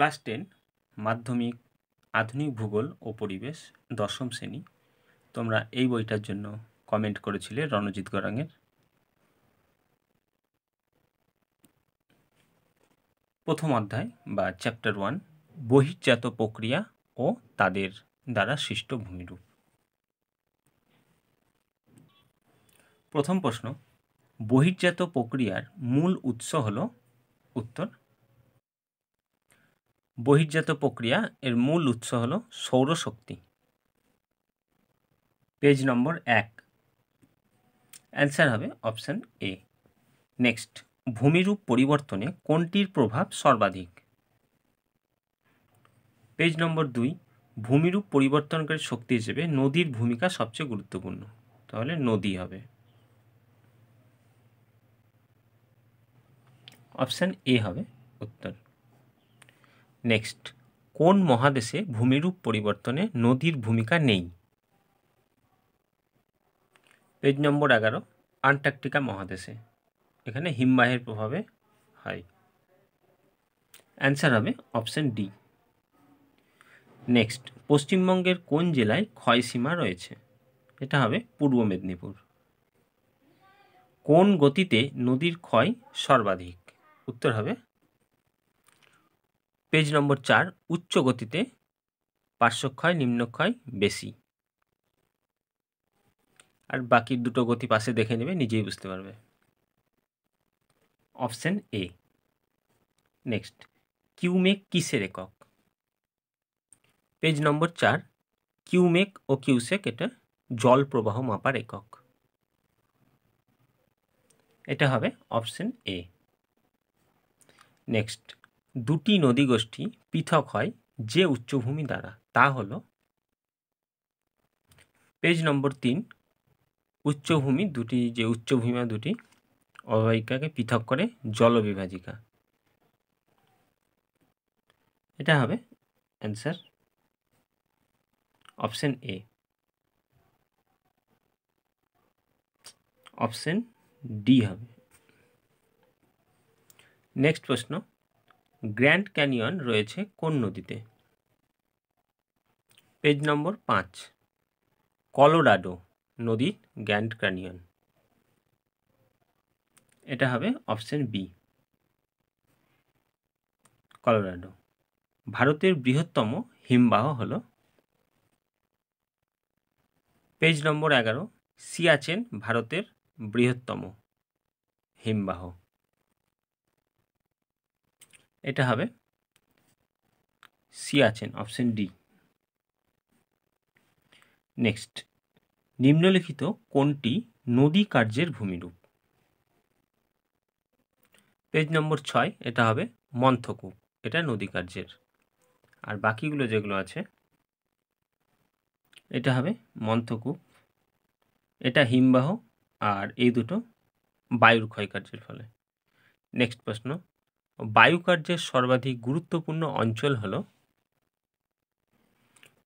class ten মাধ্যমিক আধুনিক ভূগোল ও পরিবেশ দশম শ্রেণী তোমরা এই বইটার জন্য কমেন্ট করেছিলে রণজিৎ গরাঙের প্রথম অধ্যায় বা চ্যাপ্টার ওয়ান বহির্জাত প্রক্রিয়া ও তাদের দ্বারা সৃষ্ট ভূমিরূপ প্রথম প্রশ্ন বহির্জাত প্রক্রিয়ার মূল উৎস হল উত্তর বহির্জাত প্রক্রিয়া এর মূল উৎস হল সৌরশক্তি পেজ নম্বর এক অ্যান্সার হবে অপশান এ নেক্সট ভূমিরূপ পরিবর্তনে কোনটির প্রভাব সর্বাধিক পেজ নম্বর দুই ভূমিরূপ পরিবর্তনকারী শক্তি হিসেবে নদীর ভূমিকা সবচেয়ে গুরুত্বপূর্ণ তাহলে নদী হবে অপশান এ হবে উত্তর নেক্সট কোন মহাদেশে ভূমিরূপ পরিবর্তনে নদীর ভূমিকা নেই পেজ নম্বর এগারো আন্টার্কটিকা মহাদেশে এখানে হিমবাহের প্রভাবে হয় অ্যান্সার হবে অপশান ডি নেক্সট পশ্চিমবঙ্গের কোন জেলায় ক্ষয়সীমা রয়েছে এটা হবে পূর্ব মেদিনীপুর কোন গতিতে নদীর ক্ষয় সর্বাধিক উত্তর হবে পেজ নম্বর চার উচ্চ গতিতে পার্শ্বক্ষয় নিম্নক্ষয় বেশি আর বাকি দুটো গতি পাশে দেখে নেবে নিজেই বুঝতে পারবে অপশান এ নেক্সট কিউমেক কিসের একক পেজ নম্বর চার কিউমেক ও কিউসেক এটা জল প্রবাহ মাপার একক এটা হবে অপশান এ নেক্সট দুটি নদী গোষ্ঠী পৃথক হয় যে উচ্চভূমি দ্বারা তা হল পেজ নম্বর তিন উচ্চভূমি দুটি যে উচ্চভূমি দুটি অববাহিকাকে পৃথক করে জলবিভাজিকা এটা হবে answer option A option D হবে নেক্সট প্রশ্ন গ্র্যান্ড ক্যানিয়ন রয়েছে কোন নদীতে পেজ নম্বর পাঁচ কলোরাডো নদীর গ্র্যান্ড ক্যানিয়ন এটা হবে অপশন বি কলোরাডো ভারতের বৃহত্তম হিমবাহ হল পেজ নম্বর এগারো সিয়াচেন ভারতের বৃহত্তম হিমবাহ এটা হবে সি আছেন অপশন ডি নেক্সট নিম্নলিখিত কোনটি নদী কার্যের ভূমিরূপ পেজ নম্বর ছয় এটা হবে মন্থকূপ এটা নদী কার্যের আর বাকিগুলো যেগুলো আছে এটা হবে মন্থকূপ এটা হিমবাহ আর এই দুটো বায়ুর ক্ষয়কার্যের ফলে নেক্সট প্রশ্ন বায়ুকার্যের সর্বাধিক গুরুত্বপূর্ণ অঞ্চল হল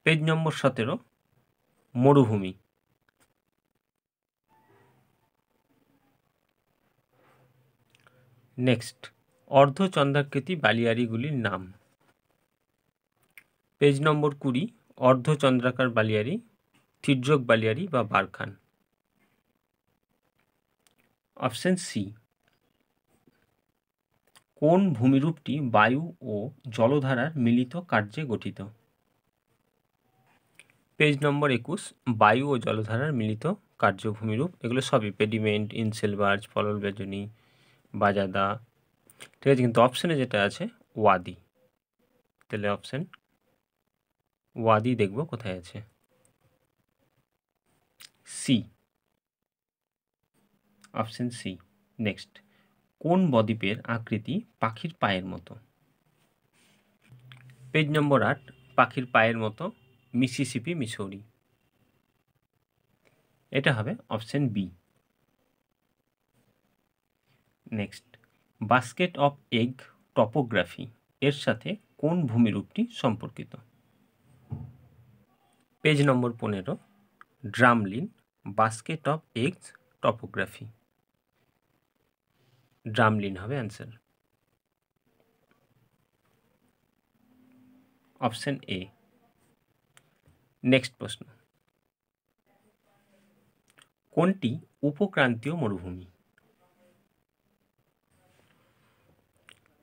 পেজ নম্বর সতেরো মরুভূমি নেক্সট অর্ধচন্দ্রাকৃতি বালিয়ারিগুলির নাম পেজ নম্বর কুড়ি অর্ধচন্দ্রাকার বালিয়ারি থির্যক বালিয়ারি বা বারখান অপশান সি কোন ভূমিরূপটি বায়ু ও জলধারার মিলিত কার্যে গঠিত পেজ নম্বর একুশ বায়ু ও জলধারার মিলিত কার্যভূমিরূপ এগুলো সবই পেডিমেন্ট ইনসেলভার্জ পলল বেজনি বাজাদা ঠিক আছে কিন্তু অপশানে যেটা আছে ওয়াদি তাহলে অপশান ওয়াদি দেখব কোথায় আছে সি অপশান সি নেক্সট কোন বদ্বীপের আকৃতি পাখির পায়ের মতো পেজ নম্বর আট পাখির পায়ের মতো মিসিসিপি মিসৌরি এটা হবে option B next basket of egg topography এর সাথে কোন ভূমিরূপটি সম্পর্কিত পেজ নম্বর পনেরো drumlin basket of eggs topography drumlin হবে অ্যান্সার অপশন এ নেক্সট প্রশ্ন কোনটি উপক্রান্তীয় মরুভূমি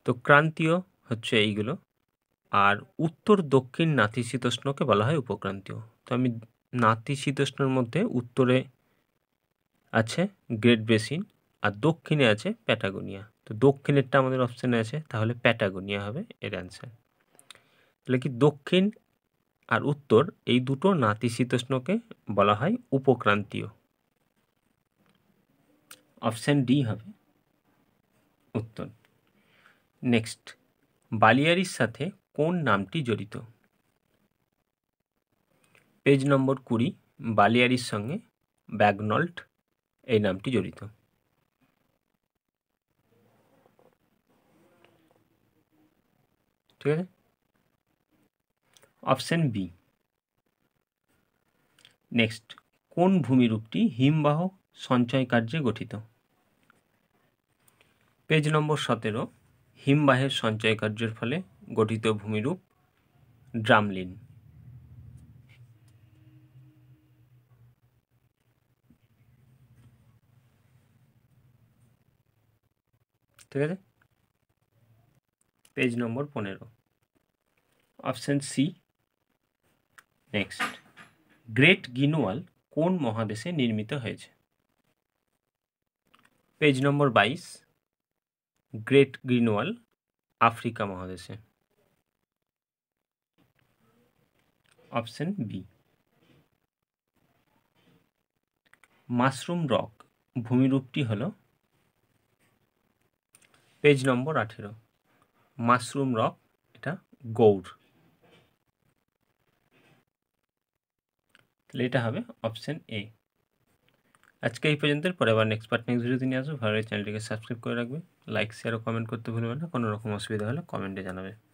তো ক্রান্তীয় হচ্ছে এইগুলো আর উত্তর দক্ষিণ নাতিশীতোষ্ণকে বলা হয় উপক্রান্তীয় তো আমি নাতিশীতোষ্ণের মধ্যে উত্তরে আছে গ্রেট বেসিন আর দক্ষিণে আছে প্যাটাগোনিয়া তো দক্ষিণেরটা আমাদের অপশানে আছে তাহলে প্যাটাগোনিয়া হবে এর অ্যান্সার তাহলে কি দক্ষিণ আর উত্তর এই দুটো নাতিশীতোষ্ণকে বলা হয় উপক্রান্তীয় অপশান ডি হবে উত্তর নেক্সট বালিয়ারির সাথে কোন নামটি জড়িত পেজ নম্বর কুড়ি বালিয়ারির সঙ্গে ব্যাগনল্ট এই নামটি জড়িত ঠিক আছে অপশন বি নেক্সট কোন ভূমিরূপটি হিমবাহ সঞ্চয় কার্যে গঠিত পেজ নম্বর সতেরো হিমবাহের সঞ্চয় কার্যের ফলে গঠিত ভূমিরূপ ড্রামলিন ঠিক আছে পেজ নম্বর পনেরো option C next great green wall কোন মহাদেশে নির্মিত হয়েছে পেজ নম্বর বাইশ গ্রেট গ্রিনোয়াল আফ্রিকা মহাদেশে অপশন বি মাশরুম রক ভূমিরূপটি হল পেজ নম্বর আঠেরো মাশরুম রক এটা গৌর তাহলে এটা হবে অপশান এ আজকে এই পর্যন্ত পরে আবার নেক্সট পার্ট নেক্সট ভিডিও নিয়ে আসবো ভালো চ্যানেলটিকে সাবস্ক্রাইব করে রাখবে লাইক শেয়ার ও কমেন্ট করতে ভুলবেন না কোনো রকম অসুবিধা হলে কমেন্টে জানাবে